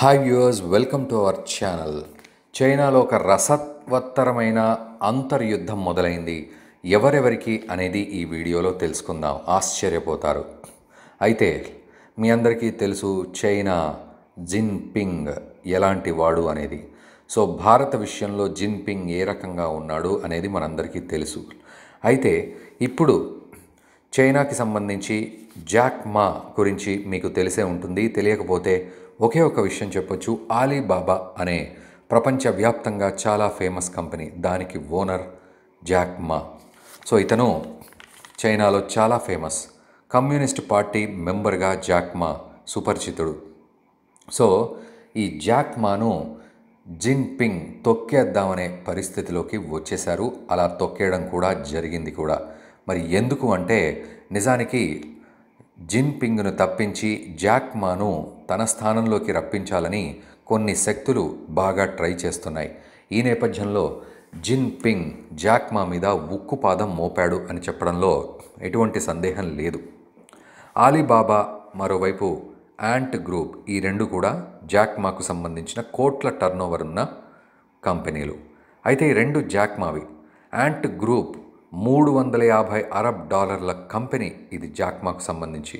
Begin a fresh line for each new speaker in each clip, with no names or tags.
Hi viewers welcome to our channel చైనాలో ఒక రసవత్తరమైన అంతర్యుద్ధం మొదలైంది ఎవరెవరికి అనేది ఈ వీడియోలో తెలుసుకుందాం ఆశ్చర్యపోతారు అయితే మీ అందరికీ తెలుసు చైనా జిన్పింగ్ ఎలాంటి వాడు అనేది సో భారత విషయంలో జిన్పింగ్ ఏ రకంగా ఉన్నాడు అనేది మనందరికీ తెలుసు అయితే ఇప్పుడు చైనాకి సంబంధించి జాక్ మా గురించి మీకు తెలిసే ఉంటుంది తెలియకపోతే ఒకే ఒక విషయం చెప్పొచ్చు ఆలీబాబా అనే ప్రపంచవ్యాప్తంగా చాలా ఫేమస్ కంపెనీ దానికి ఓనర్ జాక్ మా సో ఇతను చైనాలో చాలా ఫేమస్ కమ్యూనిస్ట్ పార్టీ మెంబర్గా జాక్మా సుపరిచితుడు సో ఈ జాక్మాను జిన్పింగ్ తొక్కేద్దామనే పరిస్థితిలోకి వచ్చేశారు అలా తొక్కేయడం కూడా జరిగింది కూడా మరి ఎందుకు అంటే నిజానికి జిన్పింగ్ను తప్పించి జాక్మాను తన స్థానంలోకి రప్పించాలని కొన్ని శక్తులు బాగా ట్రై చేస్తున్నాయి ఈ నేపథ్యంలో జిన్ పింగ్ జాక్మా మీద ఉక్కుపాదం మోపాడు అని చెప్పడంలో ఎటువంటి సందేహం లేదు ఆలీబాబా మరోవైపు యాంట్ గ్రూప్ ఈ రెండు కూడా జాక్మాకు సంబంధించిన కోట్ల టర్నోవర్ ఉన్న కంపెనీలు అయితే ఈ రెండు జాక్మావి యాంట్ గ్రూప్ మూడు వందల యాభై అరబ్ డాలర్ల కంపెనీ ఇది జాక్మాకు సంబంధించి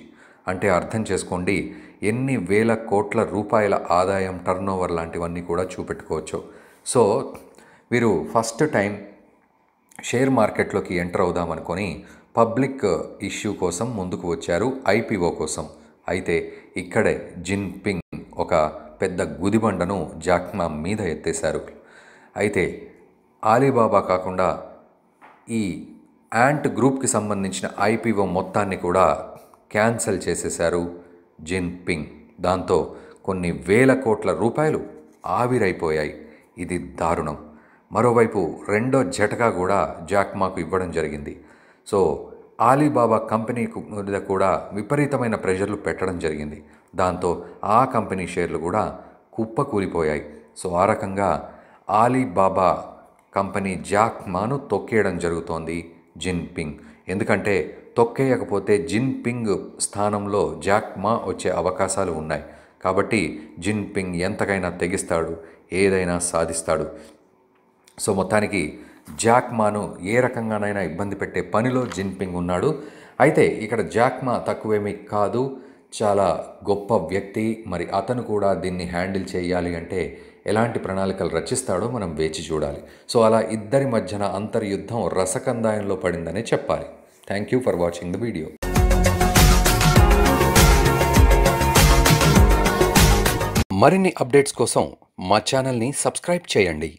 అంటే అర్థం చేసుకోండి ఎన్ని వేల కోట్ల రూపాయల ఆదాయం టర్నోవర్ లాంటివన్నీ కూడా చూపెట్టుకోవచ్చు సో వీరు ఫస్ట్ టైం షేర్ మార్కెట్లోకి ఎంటర్ అవుదామనుకొని పబ్లిక్ ఇష్యూ కోసం ముందుకు వచ్చారు ఐపీఓ కోసం అయితే ఇక్కడే జిన్పింగ్ ఒక పెద్ద గుదిబండను జాక్మా మీద ఎత్తేశారు అయితే ఆలీబాబా కాకుండా ఈ యాంట్ గ్రూప్కి సంబంధించిన ఐపీఓ మొత్తాన్ని కూడా క్యాన్సిల్ చేసేశారు జిన్పింగ్ దాంతో కొన్ని వేల కోట్ల రూపాయలు ఆవిరైపోయాయి ఇది దారుణం మరోవైపు రెండో జటగా కూడా జాక్మాకు ఇవ్వడం జరిగింది సో ఆలీబాబా కంపెనీ మీద కూడా విపరీతమైన ప్రెషర్లు పెట్టడం జరిగింది దాంతో ఆ కంపెనీ షేర్లు కూడా కుప్పకూలిపోయాయి సో ఆ రకంగా ఆలీబాబా కంపెనీ జాక్మాను తొక్కేయడం జరుగుతోంది జిన్పింగ్ ఎందుకంటే తొక్కేయకపోతే జిన్పింగ్ స్థానంలో జాక్ మా వచ్చే అవకాశాలు ఉన్నాయి కాబట్టి జిన్పింగ్ ఎంతకైనా తెగిస్తాడు ఏదైనా సాధిస్తాడు సో మొత్తానికి జాక్ మాను ఏ రకంగానైనా ఇబ్బంది పెట్టే పనిలో జిన్పింగ్ ఉన్నాడు అయితే ఇక్కడ జాక్ మా తక్కువేమీ కాదు చాలా గొప్ప వ్యక్తి మరి అతను కూడా దీన్ని హ్యాండిల్ చేయాలి అంటే ఎలాంటి ప్రణాళికలు రచిస్తాడో మనం వేచి చూడాలి సో అలా ఇద్దరి మధ్యన అంతర్యుద్ధం రసకందాయంలో పడిందనే చెప్పాలి Thank you for watching the video. మరిన్ని అప్డేట్స్ కోసం మా ఛానల్ని సబ్స్క్రైబ్ చేయండి